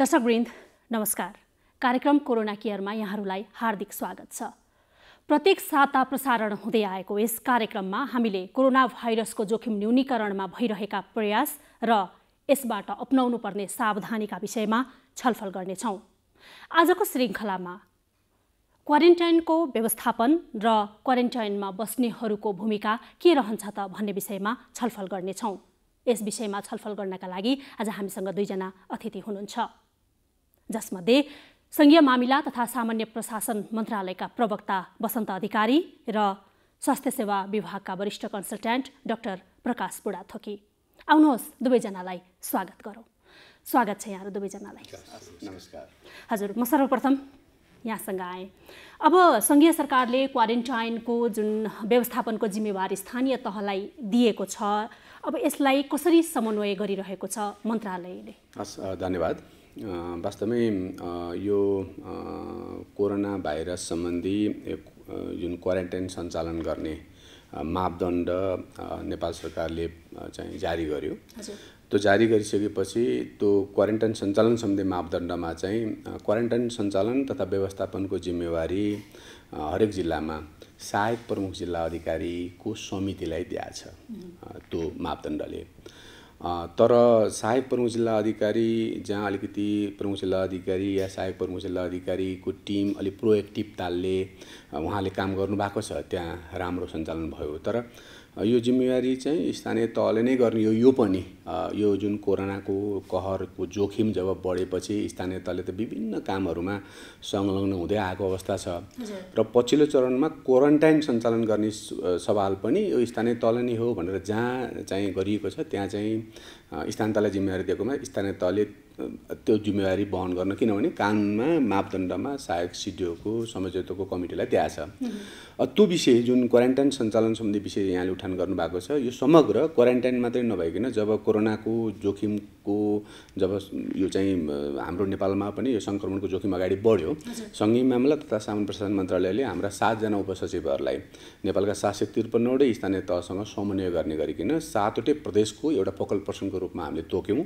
दर्शकवृन्द नमस्कार कार्यक्रम कोरोना केयरमा यहाँहरूलाई हार्दिक स्वागत छ प्रत्येक साता प्रसारण हुँदै आएको यस कार्यक्रममा हामीले कोरोना भाइरसको जोखिम न्यूनीकरणमा भइरहेका प्रयास र यसबाट अप्नाउनु पर्ने सावधानीका विषयमा छलफल गर्नेछौँ आजको श्रृङ्खलामा क्वारेन्टाइनको व्यवस्थापन र क्वारेन्टाइनमा बस्नेहरूको भूमिका के रहन्छ त भन्ने विषयमा छलफल गर्नेछौँ यस विषयमा छलफल गर्नका लागि आज हामीसँग दुईजना अतिथि हुनुहुन्छ जसमध्ये सङ्घीय मामिला तथा सामान्य प्रशासन मन्त्रालयका प्रवक्ता वसन्त अधिकारी र स्वास्थ्य सेवा विभागका वरिष्ठ कन्सल्ट्यान्ट डाक्टर प्रकाश बुढा थोकी आउनुहोस् दुवैजनालाई स्वागत गरौँ स्वागत छ यहाँहरू दुवैजनालाई नमस्कार हजुर म सर्वप्रथम यहाँसँग आएँ अब सङ्घीय सरकारले क्वारेन्टाइनको जुन व्यवस्थापनको जिम्मेवारी स्थानीय तहलाई दिएको छ अब यसलाई कसरी समन्वय गरिरहेको छ मन्त्रालयले हस् धन्यवाद वास्तवमै यो कोरोना भाइरस सम्बन्धी जुन क्वारेन्टाइन सञ्चालन गर्ने मापदण्ड नेपाल सरकारले चाहिँ जारी गर्यो त्यो जारी गरिसकेपछि त्यो क्वारेन्टाइन सञ्चालन सम्बन्धी मापदण्डमा चाहिँ क्वारेन्टाइन सञ्चालन तथा व्यवस्थापनको जिम्मेवारी हरेक जिल्लामा सहायक प्रमुख जिल्ला अधिकारीको समितिलाई दिएछ त्यो मापदण्डले तर सहायक प्रमुख जिल्ला अधिकारी जहाँ अलिकति प्रमुख जिल्ला अधिकारी या सहायक प्रमुख जिल्ला अधिकारीको टिम अलिक प्रोएक्टिभ तालले उहाँले काम गर्नुभएको छ त्यहाँ राम्रो सञ्चालन भयो तर यो जिम्मेवारी चाहिँ स्थानीय तहले नै गर्ने हो यो पनि यो जुन कोरोनाको कहरको जोखिम जब बढेपछि स्थानीय तहले त विभिन्न कामहरूमा संलग्न हुँदै आएको अवस्था छ र पछिल्लो चरणमा क्वारेन्टाइन सञ्चालन गर्ने सवाल पनि यो स्थानीय तहले नै हो भनेर जहाँ चाहिँ गरिएको छ त्यहाँ चाहिँ स्थानीय तहलाई जिम्मेवारी दिएकोमा स्थानीय तहले त्यो जिम्मेवारी वहन गर्न किनभने कानुनमा मापदण्डमा सहायक सिडिओको समझौताको कमिटीलाई त्यहाँ छ त्यो विषय जुन क्वारेन्टाइन सञ्चालन सम्बन्धी विषय यहाँले उठान गर्नुभएको छ यो समग्र क्वारेन्टाइन मात्रै नभइकन जब कोरोनाको जोखिमको जब यो चाहिँ हाम्रो नेपालमा पनि यो सङ्क्रमणको जोखिम अगाडि बढ्यो सङ्घीय मामला तथा सामान प्रशासन मन्त्रालयले हाम्रा सातजना उपसचिवहरूलाई नेपालका सात सय त्रिपन्नवटै स्थानीय तहसँग समन्वय गर्ने गरिकन सातवटै प्रदेशको एउटा फोकल पर्सनको रूपमा हामीले तोक्यौँ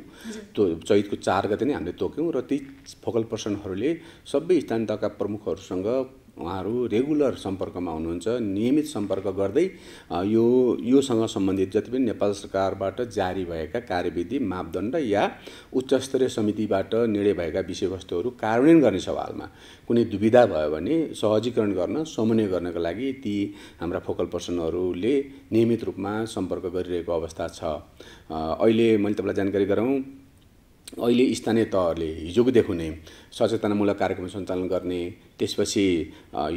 त्यो चैतको चार चार गते नै हामीले तोक्यौँ र ती फोकल पर्सनहरूले सबै स्थानीय तहका प्रमुखहरूसँग उहाँहरू रेगुलर सम्पर्कमा हुनुहुन्छ नियमित सम्पर्क गर्दै यो योसँग सम्बन्धित जति पनि नेपाल सरकारबाट जारी भएका कार्यविधि मापदण्ड या उच्चस्तरीय समितिबाट निर्णय भएका विषयवस्तुहरू कार्यान्वयन गर्ने सवालमा कुनै दुविधा भयो भने सहजीकरण गर्न समन्वय गर्नको लागि ती हाम्रा फोकल पर्सनहरूले नियमित रूपमा सम्पर्क गरिरहेको अवस्था छ अहिले मैले तपाईँलाई जानकारी गराउँ अहिले स्थानीय तहहरूले हिजोकोदेखि नै सचेतनामूलक कार्यक्रम सञ्चालन गर्ने त्यसपछि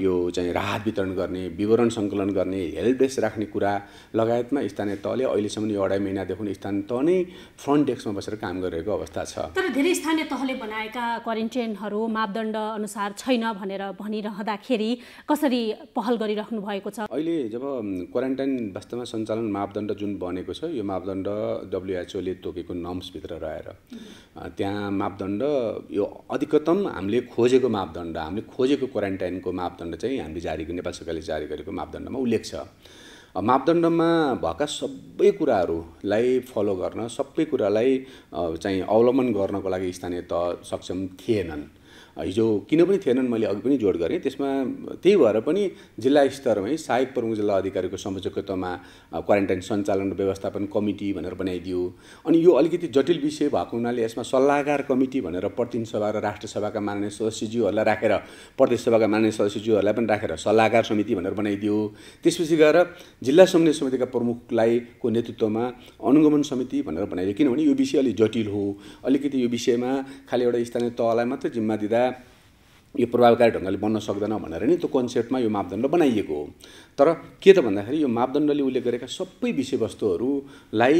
यो चाहिँ राहत वितरण गर्ने विवरण सङ्कलन गर्ने हेल्प डेस्क राख्ने कुरा लगायतमा स्थानीय तहले अहिलेसम्म यो अढाई महिनादेखि स्थानीय तह नै फ्रन्ट डेस्कमा बसेर काम गरिरहेको अवस्था छ तर धेरै स्थानीय तहले बनाएका क्वारेन्टाइनहरू मापदण्ड अनुसार छैन भनेर भनिरहँदाखेरि कसरी पहल गरिराख्नु भएको छ अहिले जब क्वारेन्टाइन वास्तवमा सञ्चालन मापदण्ड जुन बनेको छ यो मापदण्ड डब्लुएचओले तोकेको नम्सभित्र रहेर त्यहाँ मापदण्ड यो अधिकतम हामीले खोजेको मापदण्ड हामीले खोजेको क्वारेन्टाइनको मापदण्ड चाहिँ हामीले जारी नेपाल सरकारले जारी गरेको मापदण्डमा उल्लेख छ मापदण्डमा भएका सबै कुराहरूलाई फलो गर्न सबै कुरालाई चाहिँ अवलम्बन गर्नको लागि स्थानीय तह सक्षम थिएनन् हिजो किन पनि थिएनन् मैले अघि पनि जोड गरेँ त्यसमा त्यही भएर पनि जिल्ला स्तरमै सहायक प्रमुख जिल्ला अधिकारीको संयोजकत्वमा क्वारेन्टाइन सञ्चालन व्यवस्थापन कमिटी भनेर बनाइदियो अनि यो अलिकति जटिल विषय भएको हुनाले यसमा सल्लाहकार कमिटी भनेर प्रतिनिधि सभा र राष्ट्रसभाका मान्य माननीय सदस्यज्यूहरूलाई राखेर प्रदेश सभाका माननीय सदस्यज्यूहरूलाई पनि राखेर सल्लाहकार समिति भनेर बनाइदियो त्यसपछि गएर जिल्ला समन्वय समितिका प्रमुखलाईको नेतृत्वमा अनुगमन समिति भनेर बनाइदियो किनभने यो विषय अलिक जटिल हो अलिकति यो विषयमा खालि एउटा स्थानीय तहलाई मात्रै जिम्मा दिँदा यो प्रभावकारी ढङ्गले बन्न सक्दैन भनेर नि त्यो कन्सेप्टमा यो मापदण्ड बनाइएको हो तर के त भन्दाखेरि यो मापदण्डले उल्लेख गरेका सबै विषयवस्तुहरूलाई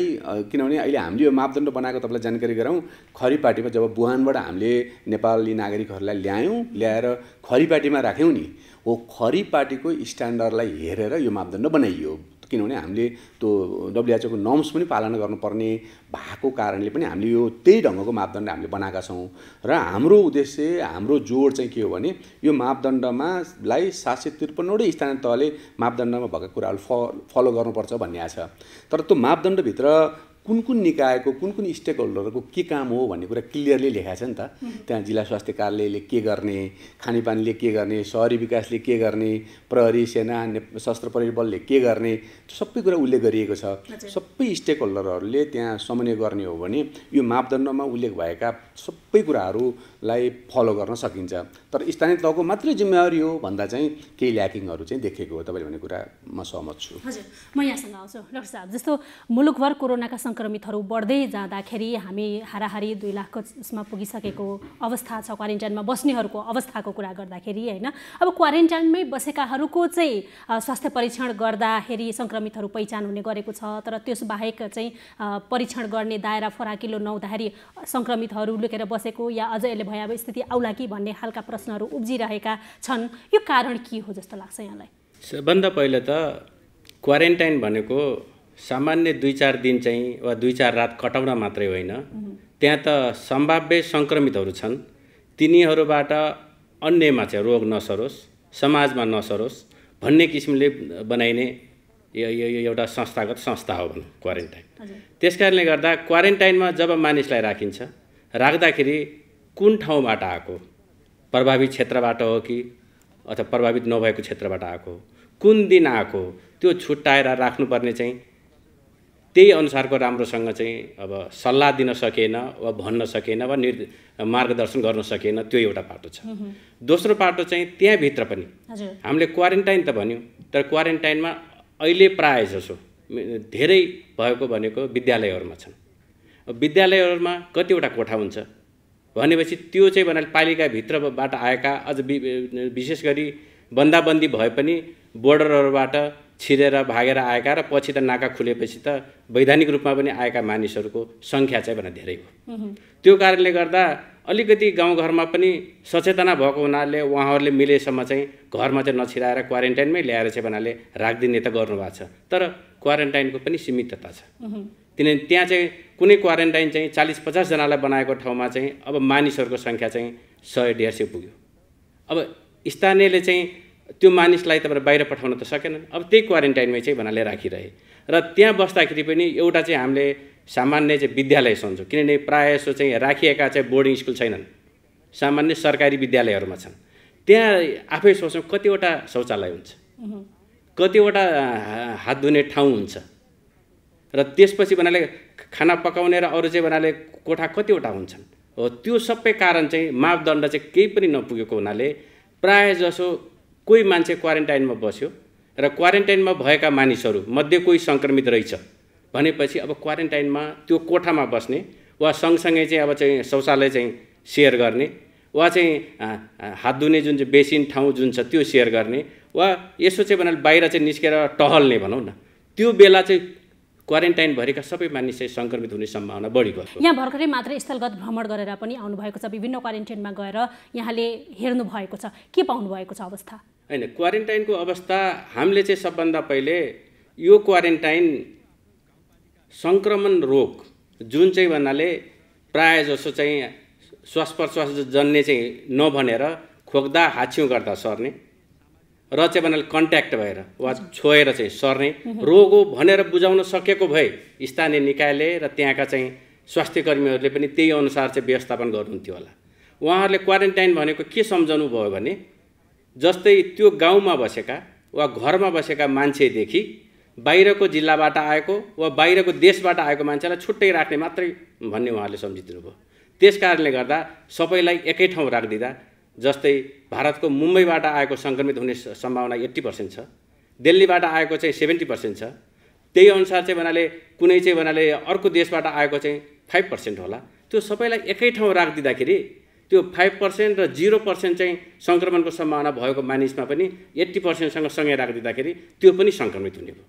किनभने अहिले हामीले यो मापदण्ड बनाएको तपाईँलाई जानकारी गराउँ खरिपाटीमा जब बुहानबाट हामीले नेपाली नागरिकहरूलाई ल्यायौँ ल्याएर खरिपाटीमा राख्यौँ नि हो खरिपाटीको स्ट्यान्डर्डलाई हेरेर यो मापदण्ड बनाइयो किनभने हामीले त्यो डब्लुएचओको नर्म्स पनि पालना गर्नुपर्ने भएको कारणले पनि हामीले यो त्यही ढङ्गको मापदण्ड हामीले बनाएका छौँ र हाम्रो उद्देश्य हाम्रो जोड चाहिँ के हो भने यो मापदण्डमा लाई सात सय त्रिपन्नवटै स्थानीय तहले मापदण्डमा भएको कुराहरू फलो गर्नुपर्छ भन्ने छ तर त्यो मापदण्डभित्र कुन कुन निकायको कुन कुन स्टेक होल्डरको के काम हो भन्ने कुरा क्लियरली लेखाएको छ नि त त्यहाँ जिल्ला स्वास्थ्य कार्यालयले के गर्ने खानेपानीले के गर्ने सहरी विकासले के गर्ने प्रहरी सेना सशस्त्र प्रहरी बलले के गर्ने सबै कुरा उल्लेख गरिएको छ सबै स्टेक होल्डरहरूले त्यहाँ समन्वय गर्ने हो भने यो मापदण्डमा उल्लेख भएका सबै सबै कुराहरूलाई फलो गर्न सकिन्छ तर स्थानीय तहको मात्रै जिम्मेवारी हो भन्दा चाहिँ केही ल्याकिङहरू चाहिँ देखेको हो तपाईँले भन्ने कुरा म सहमत छु हजुर म यहाँसँग आउँछु डाक्टर साहब जस्तो मुलुकभर कोरोनाका सङ्क्रमितहरू बढ्दै जाँदाखेरि हामी हाराहारी दुई लाखको उसमा पुगिसकेको अवस्था छ क्वारेन्टाइनमा बस्नेहरूको अवस्थाको कुरा गर्दाखेरि होइन अब क्वारेन्टाइनमै बसेकाहरूको चाहिँ स्वास्थ्य परीक्षण गर्दाखेरि सङ्क्रमितहरू पहिचान हुने गरेको छ तर त्यस बाहेक चाहिँ परीक्षण गर्ने दायरा फराकिलो नहुँदाखेरि सङ्क्रमितहरू लुकेर बसे बसेको या अझ यसले भए स्थिति आउला कि भन्ने खालका प्रश्नहरू उब्जिरहेका छन् यो कारण के हो जस्तो लाग्छ यहाँलाई सबभन्दा पहिला त क्वारेन्टाइन भनेको सामान्य दुई चार दिन चाहिँ वा दुई चार रात कटाउन मात्रै होइन त्यहाँ त सम्भाव्य सङ्क्रमितहरू छन् तिनीहरूबाट अन्यमा चाहिँ रोग नसरोस् समाजमा नसरोस् भन्ने किसिमले बनाइने एउटा संस्थागत संस्था हो भनौँ क्वारेन्टाइन त्यस कारणले गर्दा क्वारेन्टाइनमा जब मानिसलाई राखिन्छ राख्दाखेरि कुन ठाउँबाट आएको प्रभावित क्षेत्रबाट हो कि अथवा प्रभावित नभएको क्षेत्रबाट आएको कुन दिन आएको त्यो छुट्टाएर राख्नुपर्ने चाहिँ त्यही अनुसारको राम्रोसँग चाहिँ अब सल्लाह दिन सकेन वा भन्न सकेन वा निर् मार्गदर्शन गर्न सकेन त्यो एउटा पाटो छ दोस्रो पाटो चाहिँ त्यहाँभित्र पनि हामीले क्वारेन्टाइन त भन्यौँ तर क्वारेन्टाइनमा अहिले प्रायः जसो धेरै भएको भनेको विद्यालयहरूमा छन् विद्यालयहरूमा कतिवटा कोठा हुन्छ भनेपछि त्यो चाहिँ भन्नाले पालिकाभित्रबाट आएका अझ विशेष गरी बन्दाबन्दी भए पनि बोर्डरहरूबाट छिरेर भागेर आएका र पछि त नाका खुलेपछि त वैधानिक रूपमा पनि आएका मानिसहरूको सङ्ख्या चाहिँ भने धेरै हो त्यो कारणले गर्दा अलिकति गाउँघरमा पनि सचेतना भएको हुनाले उहाँहरूले मिलेसम्म चाहिँ घरमा चाहिँ नछिराएर क्वारेन्टाइनमै ल्याएर चाहिँ भन्नाले राखिदिने त गर्नुभएको छ तर क्वारेन्टाइनको पनि सीमितता छ किनभने त्यहाँ चाहिँ कुनै क्वारेन्टाइन चाहिँ चालिस पचासजनालाई बनाएको ठाउँमा चाहिँ अब मानिसहरूको सङ्ख्या चाहिँ सय डेढ सय पुग्यो अब स्थानीयले चाहिँ त्यो मानिसलाई तपाईँ बाहिर पठाउन त सकेनन् अब त्यही क्वारेन्टाइनमै चाहिँ भन्नाले राखिरहे र त्यहाँ बस्दाखेरि पनि एउटा चाहिँ हामीले सामान्य चाहिँ विद्यालय सम्झौँ किनभने प्रायः जसो चाहिँ राखिएका चाहिँ बोर्डिङ स्कुल छैनन् सामान्य सरकारी विद्यालयहरूमा छन् त्यहाँ आफै सोच्छौँ कतिवटा शौचालय हुन्छ कतिवटा हात धुने ठाउँ हुन्छ र त्यसपछि भन्नाले खाना पकाउने र अरू चाहिँ भन्नाले कोठा कतिवटा हुन्छन् हो त्यो सबै कारण चाहिँ मापदण्ड चाहिँ केही पनि नपुगेको हुनाले प्रायः जसो कोही मान्छे क्वारेन्टाइनमा बस्यो र क्वारेन्टाइनमा भएका मानिसहरू मध्ये कोही सङ्क्रमित रहेछ भनेपछि अब क्वारेन्टाइनमा त्यो कोठामा बस्ने वा सँगसँगै चाहिँ अब चाहिँ शौचालय चाहिँ सेयर गर्ने वा चाहिँ हात धुने जुन चाहिँ बेसिन ठाउँ जुन छ त्यो सेयर गर्ने वा यसो चाहिँ भन्नाले बाहिर चाहिँ निस्केर टहल्ने भनौँ न त्यो बेला चाहिँ क्वारेन्टाइन भएका सबै मानिस चाहिँ सङ्क्रमित हुने सम्भावना बढी गयो यहाँ भर्खरै मात्र स्थलगत भ्रमण गरेर पनि आउनुभएको छ विभिन्न क्वारेन्टाइनमा गएर यहाँले हेर्नु भएको छ के पाउनु भएको छ अवस्था होइन क्वारेन्टाइनको अवस्था हामीले चाहिँ सबभन्दा पहिले यो क्वारेन्टाइन सङ्क्रमण रोग जुन चाहिँ भन्नाले प्रायः जसो चाहिँ श्वास प्रश्वास जन्ने चाहिँ नभनेर खोक्दा हाछ्यौँ गर्दा सर्ने र चाहिँ भनेर कन्ट्याक्ट भएर वा छोएर चाहिँ सर्ने रोग हो भनेर बुझाउन सकेको भए स्थानीय निकायले र त्यहाँका चाहिँ स्वास्थ्य कर्मीहरूले पनि त्यही अनुसार चाहिँ व्यवस्थापन गर्नुहुन्थ्यो होला उहाँहरूले क्वारेन्टाइन भनेको के सम्झाउनु भयो भने जस्तै त्यो गाउँमा बसेका वा घरमा बसेका मान्छेदेखि बाहिरको जिल्लाबाट आएको वा बाहिरको देशबाट आएको मान्छेलाई छुट्टै राख्ने मात्रै भन्ने उहाँहरूले सम्झिदिनु भयो त्यस कारणले गर्दा सबैलाई एकै ठाउँ राखिदिँदा जस्तै भारतको मुम्बईबाट आएको सङ्क्रमित हुने सम्भावना एट्टी पर्सेन्ट छ दिल्लीबाट आएको चाहिँ सेभेन्टी पर्सेन्ट छ त्यही अनुसार चाहिँ भन्नाले कुनै चाहिँ भन्नाले अर्को देशबाट आएको चाहिँ फाइभ पर्सेन्ट होला त्यो सबैलाई एकै ठाउँ राखिदिँदाखेरि त्यो फाइभ पर्सेन्ट र जिरो पर्सेन्ट चाहिँ सङ्क्रमणको सम्भावना भएको मानिसमा पनि एट्टी पर्सेन्टसँग सँगै राखिदिँदाखेरि त्यो पनि सङ्क्रमित हुने भयो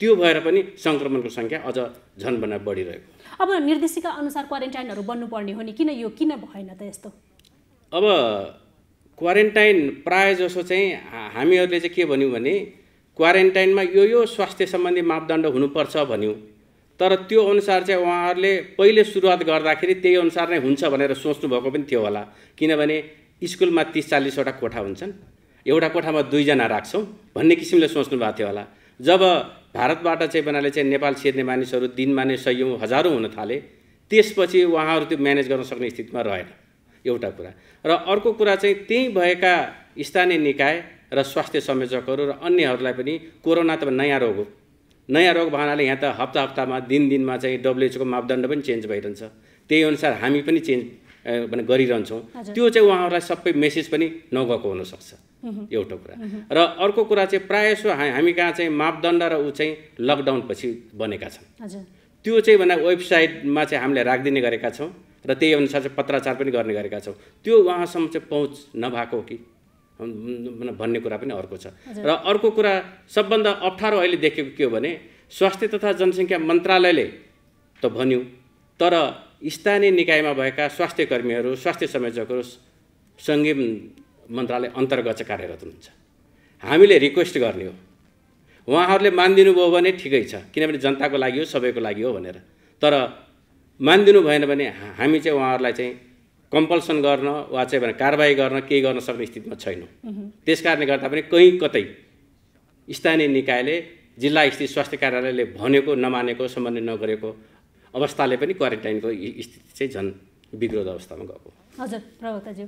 त्यो भएर पनि सङ्क्रमणको सङ्ख्या अझ झनभन्दा बढिरहेको अब निर्देशिका अनुसार क्वारेन्टाइनहरू बन्नुपर्ने हो नि किन यो किन भएन त यस्तो अब क्वारेन्टाइन प्रायः जसो चाहिँ हामीहरूले चाहिँ के भन्यौँ भने क्वारेन्टाइनमा यो यो स्वास्थ्य सम्बन्धी मापदण्ड हुनुपर्छ भन्यौँ तर त्यो अनुसार चाहिँ उहाँहरूले पहिले सुरुवात गर्दाखेरि त्यही अनुसार नै हुन्छ भनेर सोच्नुभएको पनि थियो होला किनभने स्कुलमा तिस चालिसवटा कोठा हुन्छन् एउटा कोठामा दुईजना राख्छौँ भन्ने किसिमले सोच्नु भएको थियो होला जब भारतबाट चाहिँ बनाले चाहिँ नेपाल छिर्ने मानिसहरू दिनमा नै सयौँ हजारौँ हुन थाले त्यसपछि उहाँहरू त्यो म्यानेज गर्न सक्ने स्थितिमा रहेन एउटा कुरा र अर्को कुरा चाहिँ त्यहीँ भएका स्थानीय निकाय र स्वास्थ्य संयोजकहरू र अन्यहरूलाई पनि कोरोना त नयाँ रोग हो नयाँ रोग भएनाले यहाँ त हप्ता हप्तामा दिन दिनमा चाहिँ डब्लुएचको मापदण्ड पनि चेन्ज भइरहन्छ त्यही अनुसार हामी पनि चेन्ज भने गरिरहन्छौँ त्यो चाहिँ उहाँहरूलाई सबै मेसेज पनि नगएको हुनसक्छ एउटा कुरा र अर्को कुरा चाहिँ प्रायःसो हामी कहाँ चाहिँ मापदण्ड र ऊ चाहिँ लकडाउन पछि बनेका छन् त्यो चाहिँ भने वेबसाइटमा चाहिँ हामीले राखिदिने गरेका छौँ र त्यही अनुसार चाहिँ पत्राचार पनि गर्ने गरेका छौँ त्यो उहाँसम्म चाहिँ पहुँच नभएको हो कि भन्ने कुरा पनि अर्को छ र अर्को कुरा सबभन्दा अप्ठ्यारो अहिले देखेको के हो भने स्वास्थ्य तथा जनसङ्ख्या मन्त्रालयले त भन्यो तर स्थानीय निकायमा भएका स्वास्थ्य कर्मीहरू स्वास्थ्य संयोजकहरू सङ्घीय मन्त्रालय अन्तर्गत चाहिँ कार्यरत हुनुहुन्छ हामीले रिक्वेस्ट गर्ने हो उहाँहरूले मानिदिनुभयो भने ठिकै छ किनभने जनताको लागि हो सबैको लागि हो भनेर तर मानिदिनु भएन भने हामी चाहिँ उहाँहरूलाई चाहिँ कम्पल्सन गर्न वा चाहिँ भने कारवाही गर्न केही गर्न सक्ने स्थितिमा छैनौँ त्यस कारणले गर्दा पनि कहीँ कतै स्थानीय निकायले जिल्ला स्थित स्वास्थ्य कार्यालयले भनेको नमानेको समन्वय नगरेको अवस्थाले पनि क्वारेन्टाइनको स्थिति चाहिँ झन् विग्रोध अवस्थामा गएको हजुर प्रवक्ताज्यू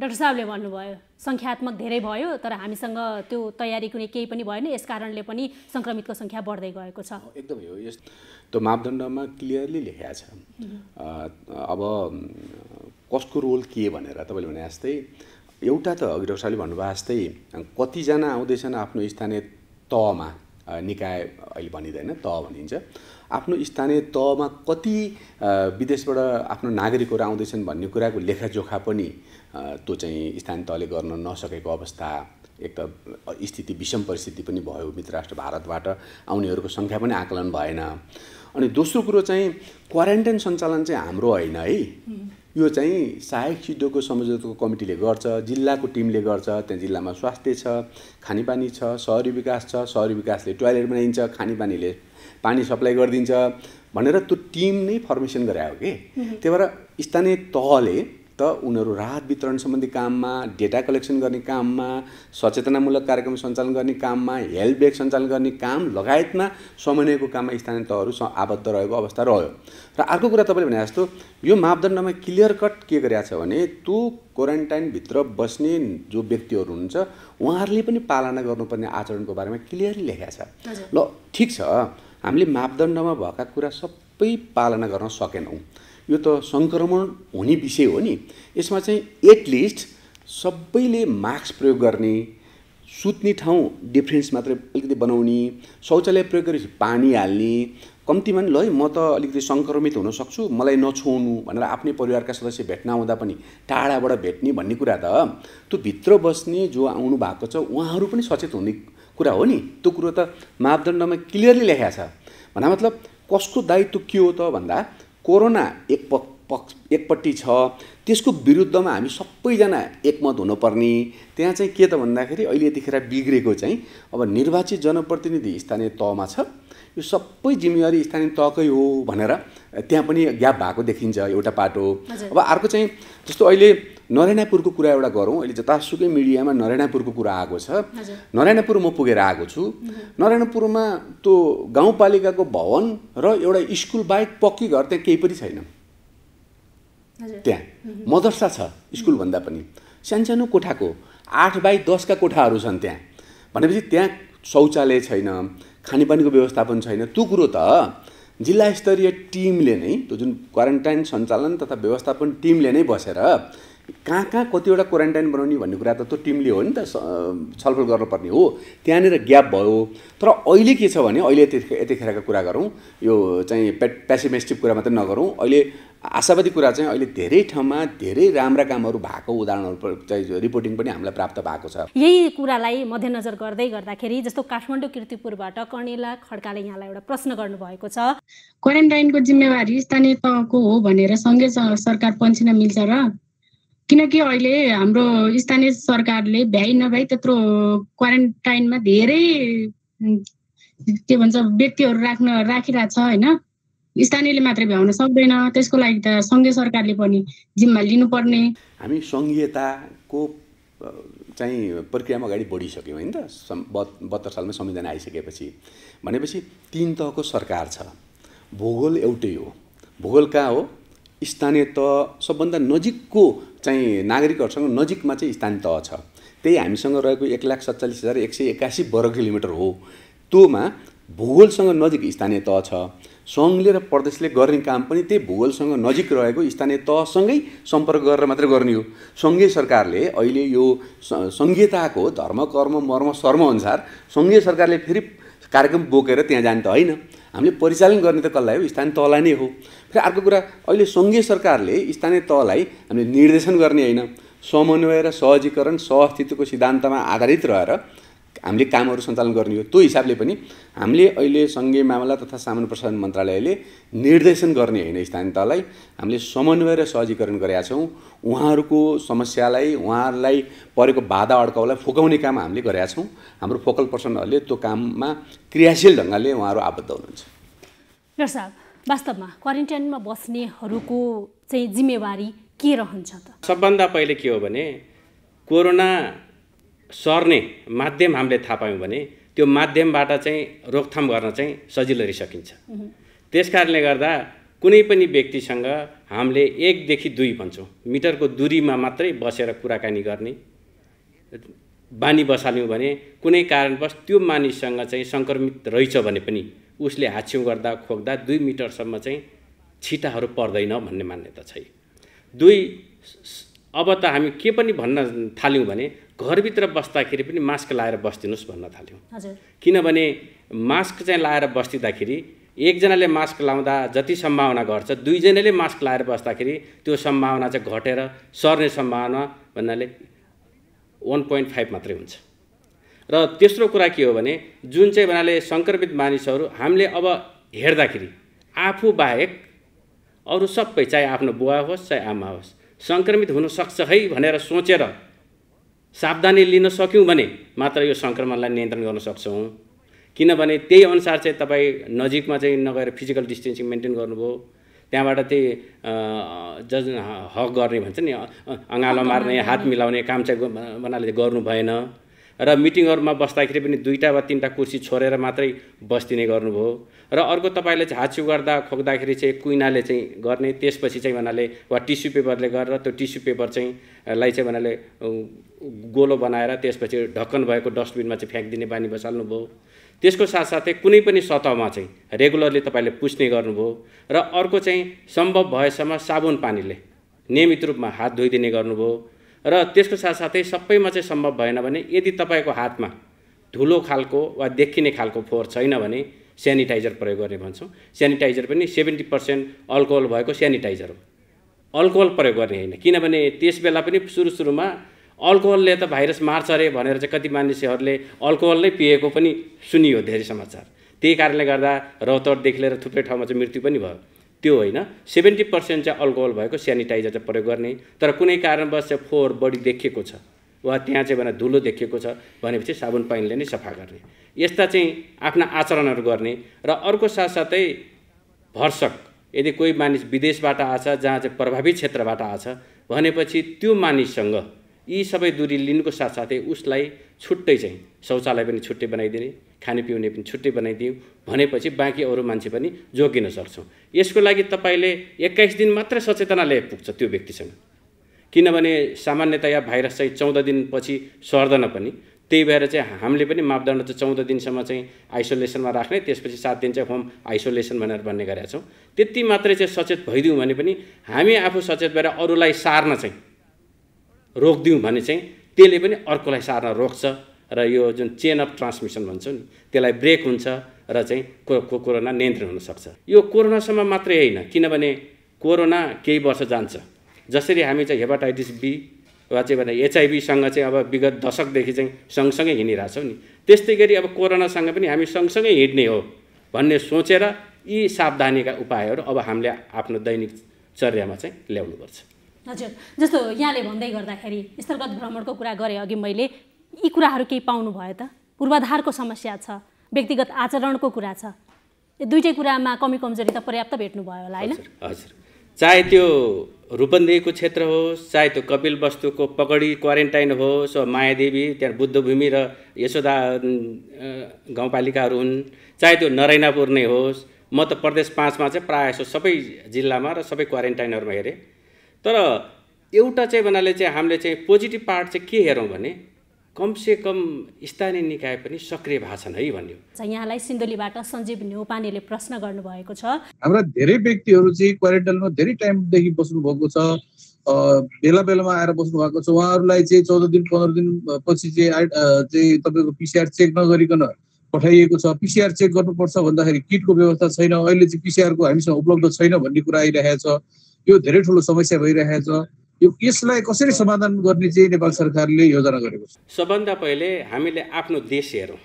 डाक्टर साहबले भन्नुभयो सङ्ख्यात्मक धेरै भयो तर हामीसँग त्यो तयारी कुनै केही पनि भएन यस कारणले पनि सङ्क्रमितको सङ्ख्या बढ्दै गएको छ एकदमै हो यस त्यो मापदण्डमा क्लियरली लेखेको छ अब कसको रोल के भनेर तपाईँले भने जस्तै एउटा त अघि डाक्टर साहबले भन्नुभयो जस्तै कतिजना आउँदैछन् आफ्नो स्थानीय तहमा निकाय अहिले भनिँदैन तह भनिन्छ आफ्नो स्थानीय तहमा कति विदेशबाट आफ्नो नागरिकहरू आउँदैछन् भन्ने कुराको लेखाजोखा पनि त्यो चाहिँ स्थानीय तहले गर्न नसकेको अवस्था एक त स्थिति विषम परिस्थिति पनि भयो मित्र राष्ट्र भारतबाट आउनेहरूको सङ्ख्या पनि आकलन भएन अनि दोस्रो कुरो चाहिँ क्वारेन्टाइन सञ्चालन चाहिँ हाम्रो होइन है यो चाहिँ सहायक सिडोको सम्झौताको कमिटीले गर्छ जिल्लाको टिमले गर्छ त्यहाँ जिल्लामा स्वास्थ्य छ खानेपानी छ सहरी विकास छ सहरी विकासले टोयलेट बनाइन्छ खानेपानीले पानी सप्लाई गरिदिन्छ भनेर त्यो टिम नै फर्मेसन गरायो कि त्यही भएर स्थानीय तहले त उनीहरू राहत वितरण सम्बन्धी काममा डेटा कलेक्सन गर्ने काममा सचेतनामूलक कार्यक्रम सञ्चालन गर्ने काममा हेल्प ब्याग सञ्चालन गर्ने काम लगायतमा समन्वयको काममा स्थानीय तहहरू आबद्ध रहेको अवस्था रह्यो र अर्को कुरा तपाईँले भने जस्तो यो मापदण्डमा क्लियर कट के गरिरहेको छ भने त्यो क्वारेन्टाइनभित्र बस्ने जो व्यक्तिहरू हुनुहुन्छ उहाँहरूले पनि पालना गर्नुपर्ने आचरणको बारेमा क्लियरली लेखाएको छ ल ठिक छ हामीले मापदण्डमा भएका कुरा सबै पालना गर्न सकेनौँ यो त सङ्क्रमण हुने विषय हो नि यसमा चाहिँ एटलिस्ट सबैले मास्क प्रयोग गर्ने सुत्ने ठाउँ डिफ्रेन्स मात्रै अलिकति बनाउने शौचालय प्रयोग गरेपछि पानी हाल्ने कम्तीमा नि ल है म त अलिकति सङ्क्रमित हुनसक्छु मलाई नछोउनु भनेर आफ्नै परिवारका सदस्य भेट्न आउँदा पनि टाढाबाट भेट्ने भन्ने कुरा त त्यो भित्र बस्ने जो आउनु भएको छ उहाँहरू पनि सचेत हुने कुरा हो नि त्यो कुरो त मापदण्डमा क्लियरली लेखाएको छ भन्दा मतलब कसको दायित्व के हो त भन्दा कोरोना एक प पक्ष एकपट्टि छ त्यसको विरुद्धमा हामी सबैजना एकमत हुनुपर्ने त्यहाँ चाहिँ के त भन्दाखेरि अहिले यतिखेर बिग्रेको चाहिँ अब निर्वाचित जनप्रतिनिधि स्थानीय तहमा छ यो सबै जिम्मेवारी स्थानीय तहकै हो भनेर त्यहाँ पनि ग्याप भएको देखिन्छ एउटा पाटो अब अर्को चाहिँ जस्तो अहिले नरेनापुरको कुरा एउटा गरौँ अहिले जतासुकै मिडियामा नरेनापुरको कुरा आएको छ नरेनापुर म पुगेर आएको छु नरेनापुरमा त्यो गाउँपालिकाको भवन र एउटा स्कुल बाहेक पक्की घर त्यहाँ केही पनि छैन त्यहाँ मदरसा छ स्कुलभन्दा पनि सानसानो कोठाको आठ बाई दसका कोठाहरू छन् त्यहाँ भनेपछि त्यहाँ शौचालय छैन खानेपानीको व्यवस्थापन छैन त्यो कुरो त जिल्ला स्तरीय टिमले नै त्यो जुन क्वारेन्टाइन सञ्चालन तथा व्यवस्थापन टिमले नै बसेर कहाँ कहाँ कतिवटा क्वारेन्टाइन बनाउने भन्ने कुरा त त्यो टिमले हो नि त छलफल गर्नुपर्ने हो त्यहाँनिर ग्याप भयो तर अहिले के छ भने अहिले यतिखेरको कुरा गरौँ यो चाहिँ पे पेसिमेस्टिक कुरा मात्रै नगरौँ अहिले आशावादी कुरा चाहिँ अहिले धेरै ठाउँमा धेरै राम्रा कामहरू भएको उदाहरणहरू चाहिँ रिपोर्टिङ पनि हामीलाई प्राप्त भएको छ यही कुरालाई मध्यनजर गर्दै गर्दाखेरि जस्तो काठमाडौँ किर्तिपुरबाट कर्णेला खड्काले यहाँलाई एउटा प्रश्न गर्नुभएको छ क्वारेन्टाइनको जिम्मेवारी स्थानीय तहको हो भनेर सँगै सरकार पन्छिन मिल्छ र किनकि अहिले हाम्रो स्थानीय सरकारले भ्याइ नभ्याइ त्यत्रो क्वारेन्टाइनमा धेरै के भन्छ व्यक्तिहरू राख्न राखिरहेछ होइन स्थानीयले मात्रै भ्याउन सक्दैन त्यसको लागि त सङ्घीय सरकारले पनि जिम्मा लिनुपर्ने हामी सङ्घीयताको चाहिँ प्रक्रियामा अगाडि बढिसक्यौँ होइन त बहत्तर सालमा संविधान आइसकेपछि भनेपछि तिन तहको सरकार छ भूगोल एउटै हो भूगोल कहाँ हो स्थानीय तह सबभन्दा नजिकको चाहिँ नागरिकहरूसँग नजिकमा चाहिँ स्थानीय तह छ त्यही हामीसँग रहेको एक लाख सत्तालिस हजार एक सय एक्कासी वर्ग किलोमिटर हो त्योमा भूगोलसँग नजिक स्थानीय तह छ सङ्घले र प्रदेशले गर्ने काम पनि त्यही भूगोलसँग नजिक रहेको स्थानीय तहसँगै सम्पर्क गरेर मात्रै गर्ने हो सङ्घीय सरकारले अहिले यो सङ्घीयताको धर्म कर्म मर्म शर्म अनुसार सङ्घीय सरकारले फेरि कार्यक्रम बोकेर त्यहाँ जाने त होइन हामीले परिचालन गर्ने त कसलाई हो स्थानीय तहलाई नै हो फेरि अर्को कुरा अहिले सङ्घीय सरकारले स्थानीय तहलाई हामीले निर्देशन गर्ने होइन समन्वय र सहजीकरण सहअस्तित्वको सिद्धान्तमा आधारित रहेर हामीले कामहरू सञ्चालन गर्ने हो त्यो हिसाबले पनि हामीले अहिले सङ्घीय मामला तथा सामान्य प्रशासन मन्त्रालयले निर्देशन गर्ने होइन स्थानीय तहलाई हामीले समन्वय र सहजीकरण गरेका छौँ उहाँहरूको समस्यालाई उहाँहरूलाई परेको बाधा अड्काउलाई फुकाउने काम हामीले गरेका छौँ हाम्रो फोकल पर्सनहरूले त्यो काममा क्रियाशील ढङ्गले उहाँहरू आबद्ध हुनुहुन्छ डाक्टर साहब वास्तवमा क्वारेन्टाइनमा बस्नेहरूको चाहिँ जिम्मेवारी के रहन्छ त सबभन्दा पहिले के हो भने कोरोना सर्ने माध्यम हामीले थाहा पायौँ भने त्यो माध्यमबाट चाहिँ रोकथाम गर्न चाहिँ सजिलो सकिन्छ त्यस कारणले गर्दा कुनै पनि व्यक्तिसँग हामीले एकदेखि दुई भन्छौँ मिटरको दुरीमा मात्रै बसेर कुराकानी गर्ने बानी बसाल्यौँ भने कुनै कारणवश त्यो मानिससँग चाहिँ सङ्क्रमित रहेछ भने पनि उसले हाच्यौँ गर्दा खोक्दा दुई मिटरसम्म चाहिँ छिटाहरू पर्दैन भन्ने मान्यता छैन दुई अब त हामी के पनि भन्न थाल्यौँ भने घरभित्र बस्दाखेरि पनि मास्क लाएर बस्दिनुहोस् भन्न थाल्यौँ किनभने मास्क चाहिँ लाएर बस्दिँदाखेरि एकजनाले मास्क लाउँदा जति सम्भावना घट्छ दुईजनाले मास्क लाएर बस्दाखेरि त्यो सम्भावना चाहिँ घटेर सर्ने सम्भावना भन्नाले वान पोइन्ट फाइभ मात्रै हुन्छ र तेस्रो कुरा के हो भने जुन चाहिँ भन्नाले सङ्क्रमित मानिसहरू हामीले अब हेर्दाखेरि आफू बाहेक अरू सबै चाहे आफ्नो बुवा होस् चाहे आमा होस् सङ्क्रमित हुनसक्छ है भनेर सोचेर सावधानी लिन सक्यौँ भने मात्र यो सङ्क्रमणलाई नियन्त्रण गर्न सक्छौँ किनभने त्यही अनुसार चाहिँ तपाईँ नजिकमा चाहिँ नगएर फिजिकल डिस्टेन्सिङ मेन्टेन गर्नुभयो त्यहाँबाट त्यही ज हक गर्ने भन्छ नि अँगालो मार्ने हात मिलाउने काम चाहिँ बनाले गर्नु भएन र मिटिङहरूमा बस्दाखेरि पनि दुईवटा वा तिनवटा कुर्सी छोडेर मात्रै बस्दिने गर्नुभयो र अर्को तपाईँले झाँच्यु गर्दा खोक्दाखेरि चाहिँ कुइनाले चाहिँ गर्ने त्यसपछि चाहिँ भन्नाले वा टिस्यु पेपरले गरेर त्यो टिस्यु पेपर चाहिँ लाई चाहिँ भन्नाले गोलो बनाएर त्यसपछि ढक्कन भएको डस्टबिनमा चाहिँ फ्याँकिदिने बानी बसाल्नु भयो त्यसको साथसाथै कुनै पनि सतहमा चाहिँ रेगुलरली तपाईँले पुस्ने गर्नुभयो र अर्को चाहिँ सम्भव भएसम्म साबुन पानीले नियमित रूपमा हात धोइदिने गर्नुभयो र त्यसको साथसाथै सबैमा चाहिँ सम्भव भएन भने यदि तपाईँको हातमा धुलो खालको वा देखिने खालको फोहोर छैन भने सेनिटाइजर प्रयोग गर्ने भन्छौँ सेनिटाइजर पनि सेभेन्टी पर्सेन्ट अल्कोहल भएको सेनिटाइजर हो अल्कोहल प्रयोग गर्ने होइन किनभने त्यस बेला पनि सुरु सुरुमा अल्कोहलले त भाइरस मार्छ अरे भनेर चाहिँ कति मानिसहरूले अल्कोहल नै पिएको पनि सुनियो धेरै समाचार त्यही कारणले गर्दा रौतौटदेखि लिएर थुप्रै ठाउँमा चाहिँ मृत्यु पनि भयो त्यो होइन सेभेन्टी पर्सेन्ट चाहिँ अल्कोहल भएको सेनिटाइजर चाहिँ प्रयोग गर्ने तर कुनै कारणवश चाहिँ फोहोर बढी देखिएको छ वा त्यहाँ चाहिँ भने धुलो देखिएको छ भनेपछि साबुन पानीले नै सफा गर्ने यस्ता चाहिँ आफ्ना आचरणहरू गर्ने र अर्को साथसाथै भर्सक यदि कोही मानिस विदेशबाट आछ जहाँ चाहिँ प्रभावित क्षेत्रबाट आछ भनेपछि त्यो मानिससँग यी सबै दुरी लिनुको साथसाथै उसलाई छुट्टै चाहिँ शौचालय पनि छुट्टै बनाइदिने खाने पिउने पनि छुट्टै बनाइदिउँ भनेपछि बाँकी अरू मान्छे पनि जोगिन सक्छौँ यसको लागि तपाईँले एक्काइस दिन मात्र सचेतनाले पुग्छ त्यो व्यक्तिसँग किनभने सामान्यतया भाइरस चाहिँ चौध दिनपछि सर्दैन पनि त्यही भएर चाहिँ हामीले पनि मापदण्ड चाहिँ चौध दिनसम्म चाहिँ आइसोलेसनमा राख्ने त्यसपछि सात दिन चाहिँ होम आइसोलेसन भनेर भन्ने गरेका छौँ त्यति मात्रै चाहिँ सचेत भइदिउँ भने पनि हामी आफू सचेत भएर अरूलाई सार्न चाहिँ रोकिदिउँ भने चाहिँ त्यसले पनि अर्कोलाई सार्न रोक्छ र यो जुन चेन अफ ट्रान्समिसन भन्छौँ नि त्यसलाई ब्रेक हुन्छ र चाहिँ को, को कोरोना नियन्त्रण हुनसक्छ यो कोरोनासम्म मात्रै होइन किनभने कोरोना केही वर्ष जान्छ जसरी हामी चाहिँ हेपाटाइटिस बी वा चाहिँ भने एचआइभीसँग चाहिँ अब विगत दशकदेखि चाहिँ सँगसँगै हिँडिरहेछौँ नि त्यस्तै गरी अब कोरोनासँग पनि हामी सँगसँगै हिँड्ने हो भन्ने सोचेर यी सावधानीका उपायहरू अब हामीले आफ्नो दैनिक चर्यामा चाहिँ ल्याउनुपर्छ हजुर जस्तो यहाँले भन्दै गर्दाखेरि स्थलगत भ्रमणको कुरा गरेँ अघि मैले यी कुराहरू केही पाउनु भयो त पूर्वाधारको समस्या छ व्यक्तिगत आचरणको कुरा छ यो दुइटै कुरामा कमी कमजोरी त पर्याप्त भेट्नु भयो होला होइन हजुर चाहे त्यो रूपन्देहीको क्षेत्र होस् चाहे त्यो कपिल वस्तुको पगडी क्वारेन्टाइन होस् वा मायादेवी त्यहाँ बुद्धभूमि र यशोदा गाउँपालिकाहरू हुन् चाहे त्यो नरैनापुर नै होस् म त प्रदेश पाँचमा चाहिँ प्रायः जसो सबै जिल्लामा र सबै क्वारेन्टाइनहरूमा हेरेँ तर एउटा चाहिँ भन्नाले चाहिँ हामीले चाहिँ पोजिटिभ पार्ट चाहिँ के हेरौँ भने कमसे कम स्थानीय निकाय पनि सक्रिय भएको छन् है भन्यो यहाँलाई सिन्धुलीबाट सञ्जीव न्यौपानेले प्रश्न गर्नुभएको छ हाम्रा धेरै व्यक्तिहरू चाहिँ क्वारेन्टाइनमा धेरै टाइमदेखि बस्नु भएको छ बेला बेलामा आएर बस्नु भएको छ उहाँहरूलाई चाहिँ चौध दिन पन्ध्र दिन पछि चाहिँ चाहिँ तपाईँको पिसिआर चेक नगरिकन पठाइएको छ पिसिआर चेक गर्नुपर्छ भन्दाखेरि किटको व्यवस्था छैन अहिले चाहिँ पिसिआरको हामीसँग उपलब्ध छैन भन्ने कुरा आइरहेको छ यो धेरै ठुलो समस्या छ यो यसलाई कसरी समाधान गर्ने चाहिँ नेपाल सरकारले योजना गरेको छ सबभन्दा पहिले हामीले आफ्नो देश हेरौँ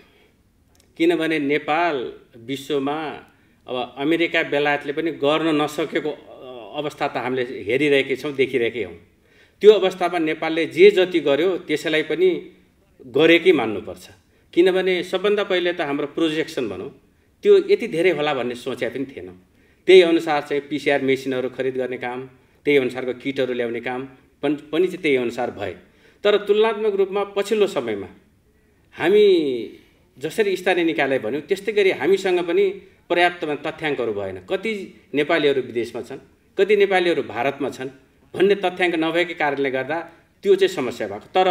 किनभने नेपाल विश्वमा अब अमेरिका बेलायतले पनि गर्न नसकेको अवस्था त हामीले हेरिरहेकै छौँ देखिरहेकै हौँ त्यो अवस्थामा नेपालले जे जति गर्यो त्यसैलाई पनि गरेकै मान्नुपर्छ किनभने सबभन्दा पहिले त हाम्रो प्रोजेक्सन भनौँ त्यो यति धेरै होला भन्ने सोचे पनि थिएनौँ त्यही अनुसार चाहिँ पिसिआर मेसिनहरू खरिद गर्ने काम त्यही अनुसारको किटहरू ल्याउने काम पनि पनि चाहिँ त्यही अनुसार भए तर तुलनात्मक रूपमा पछिल्लो समयमा हामी जसरी स्थानीय निकायलाई भन्यौँ त्यस्तै गरी हामीसँग पनि पर्याप्त तथ्याङ्कहरू भएन कति नेपालीहरू विदेशमा छन् कति नेपालीहरू भारतमा छन् भन्ने तथ्याङ्क नभएकै कारणले गर्दा त्यो चाहिँ समस्या भएको तर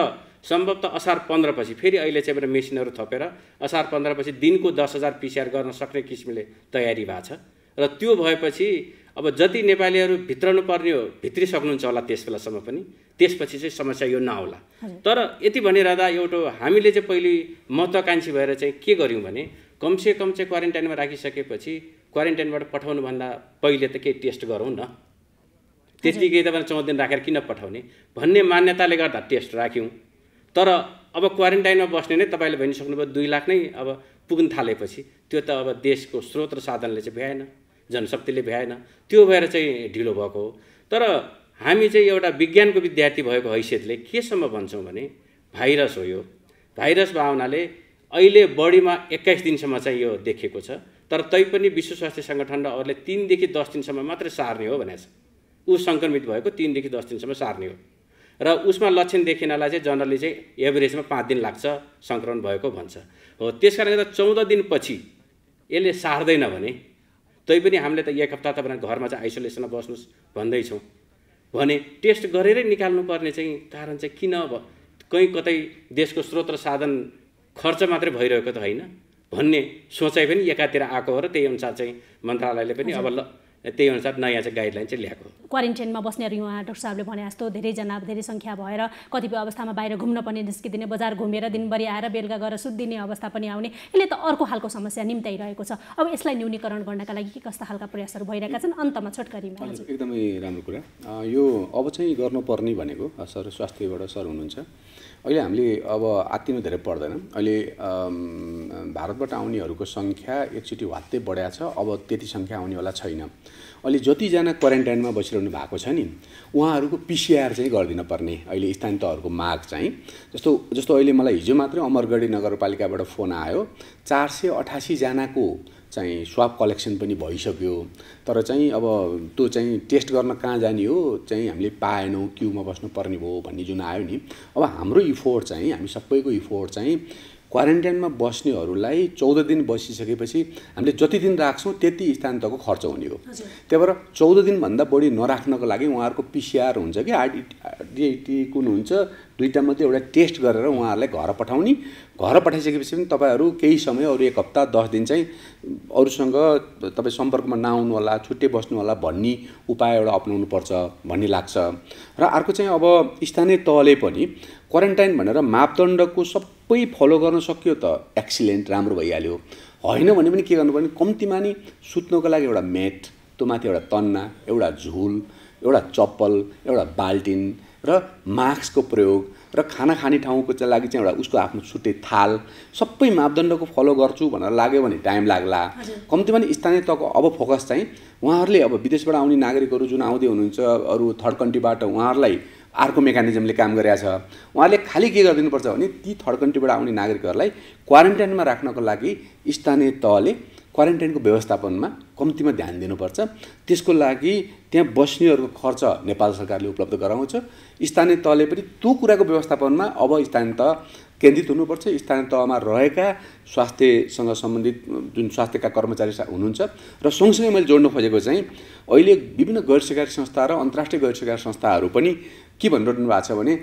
सम्भवतः असार पन्ध्रपछि फेरि अहिले चाहिँ मेरो मेसिनहरू थपेर असार पन्ध्रपछि दिनको दस हजार पिसिआर गर्न सक्ने किसिमले तयारी भएको छ र त्यो भएपछि अब जति नेपालीहरू भित्रनु पर्ने हो भित्रिसक्नुहुन्छ होला त्यस बेलासम्म पनि त्यसपछि चाहिँ समस्या यो नहोला तर यति भनिरहँदा एउटा हामीले चाहिँ पहिले महत्त्वाकाङ्क्षी भएर चाहिँ के गऱ्यौँ भने कमसे कम चाहिँ क्वारेन्टाइनमा राखिसकेपछि क्वारेन्टाइनबाट पठाउनुभन्दा पहिले त केही टेस्ट गरौँ न त्यतिकै तपाईँले चौध दिन राखेर किन पठाउने भन्ने मान्यताले गर्दा टेस्ट राख्यौँ तर अब क्वारेन्टाइनमा बस्ने नै तपाईँले भनिसक्नुभयो दुई लाख नै अब पुग्न थालेपछि त्यो त अब देशको स्रोत र साधनले चाहिँ भ्याएन जनशक्तिले भ्याएन त्यो भएर चाहिँ ढिलो भएको हो तर हामी चाहिँ एउटा विज्ञानको विद्यार्थी भएको हैसियतले केसम्म भन्छौँ भने भाइरस हो यो भाइरस भावनाले अहिले बढीमा एक्काइस दिनसम्म चाहिँ यो देखेको छ तर तैपनि विश्व स्वास्थ्य सङ्गठन र अरूले तिनदेखि दस दिनसम्म मात्रै सार्ने हो भनेको छ ऊ सङ्क्रमित भएको तिनदेखि दस दिनसम्म सार्ने हो र उसमा लक्षण देखिनलाई चाहिँ जनरली चाहिँ एभरेजमा पाँच दिन लाग्छ सङ्क्रमण भएको भन्छ हो त्यस कारणले गर्दा चौध दिनपछि यसले सार्दैन भने तैपनि हामीले त एक हप्ता तपाईँलाई घरमा चाहिँ आइसोलेसनमा बस्नुहोस् भन्दैछौँ भने टेस्ट गरेरै निकाल्नुपर्ने चाहिँ कारण चाहिँ किन अब कहीँ कतै देशको स्रोत र साधन खर्च मात्रै भइरहेको त होइन भन्ने सोचाइ पनि एकातिर आएको हो र त्यही अनुसार चाहिँ मन्त्रालयले पनि अब ल त्यही अनुसार नयाँ चाहिँ गाइडलाइन चाहिँ ल्याएको क्वारेन्टाइनमा बस्नेहरू यहाँ डक्टर साहबले भने जस्तो धेरैजना धेरै सङ्ख्या भएर कतिपय अवस्थामा बाहिर घुम्न पनि निस्किदिने बजार घुमेर दिनभरि आएर बेलुका गएर सुत्दिने अवस्था पनि आउने यसले त अर्को खालको समस्या निम्ताइरहेको छ अब यसलाई न्यूनीकरण गर्नका लागि के कस्ता खालका प्रयासहरू भइरहेका छन् अन्तमा छोटकरी एकदमै राम्रो कुरा यो अब चाहिँ गर्नुपर्ने भनेको सर स्वास्थ्यबाट सर हुनुहुन्छ अहिले हामीले अब आत्तिनु धेरै पर्दैन अहिले भारतबाट आउनेहरूको सङ्ख्या एकचोटि वात्तै बढ्या छ अब त्यति सङ्ख्या आउनेवाला छैन अहिले जतिजना क्वारेन्टाइनमा बसिरहनु भएको छ नि उहाँहरूको पिसिआर चाहिँ गरिदिन पर्ने अहिले स्थानीय तहहरूको माग चाहिँ जस्तो जस्तो अहिले मलाई हिजो मात्रै अमरगढी नगरपालिकाबाट फोन आयो चार सय अठासीजनाको चाहिँ स्वाप कलेक्सन पनि भइसक्यो तर चाहिँ अब त्यो चाहिँ टेस्ट गर्न कहाँ जाने हो चाहिँ हामीले पाएनौँ क्युमा बस्नुपर्ने भयो भन्ने जुन आयो नि अब हाम्रो इफोर्ट चाहिँ हामी सबैको इफोर्ट चाहिँ क्वारेन्टाइनमा बस्नेहरूलाई चौध दिन बसिसकेपछि हामीले जति दिन राख्छौँ त्यति तको खर्च हुने हो त्यही भएर चौध दिनभन्दा बढी नराख्नको लागि उहाँहरूको पिसिआर हुन्छ कि आरडी कुन हुन्छ दुईवटा मात्रै एउटा टेस्ट गरेर उहाँहरूलाई घर पठाउने घर पठाइसकेपछि पनि तपाईँहरू केही समय अरू एक हप्ता दस दिन चाहिँ अरूसँग तपाईँ सम्पर्कमा नआउनु होला छुट्टै बस्नु होला भन्ने उपाय एउटा अप्नाउनु पर्छ भन्ने लाग्छ र अर्को चाहिँ अब स्थानीय तहले पनि क्वारेन्टाइन भनेर मापदण्डको सब सबै फलो गर्न सकियो त एक्सिलेन्ट राम्रो भइहाल्यो होइन भने पनि के गर्नुपर्ने कम्तीमा नि सुत्नको लागि एउटा म्याट त्यो माथि एउटा तन्ना एउटा झुल एउटा चप्पल एउटा बाल्टिन र मास्कको प्रयोग र खाना खाने ठाउँको चाहिँ लागि चाहिँ एउटा उसको आफ्नो छुट्टै थाल सबै मापदण्डको फलो गर्छु भनेर लाग्यो भने टाइम लाग्ला कम्ती पनि स्थानीय तहको अब फोकस चाहिँ उहाँहरूले अब विदेशबाट आउने नागरिकहरू जुन आउँदै हुनुहुन्छ अरू थर्ड कन्ट्रीबाट उहाँहरूलाई अर्को मेकानिजमले काम गरेका छ उहाँले खालि के गरिदिनुपर्छ भने ती थर्ड कन्ट्रीबाट आउने नागरिकहरूलाई क्वारेन्टाइनमा राख्नको लागि स्थानीय तहले क्वारेन्टाइनको व्यवस्थापनमा कम्तीमा ध्यान दिनुपर्छ त्यसको लागि त्यहाँ बस्नेहरूको खर्च नेपाल सरकारले उपलब्ध गराउँछ स्थानीय तहले पनि त्यो कुराको व्यवस्थापनमा अब स्थानीय तह केन्द्रित हुनुपर्छ स्थानीय तहमा रहेका स्वास्थ्यसँग सम्बन्धित जुन स्वास्थ्यका कर्मचारी हुनुहुन्छ र सँगसँगै मैले जोड्नु खोजेको चाहिँ अहिले विभिन्न गैर सरकारी संस्था र अन्तर्राष्ट्रिय गैर सरकारी संस्थाहरू पनि के भनिरहनु भएको छ भने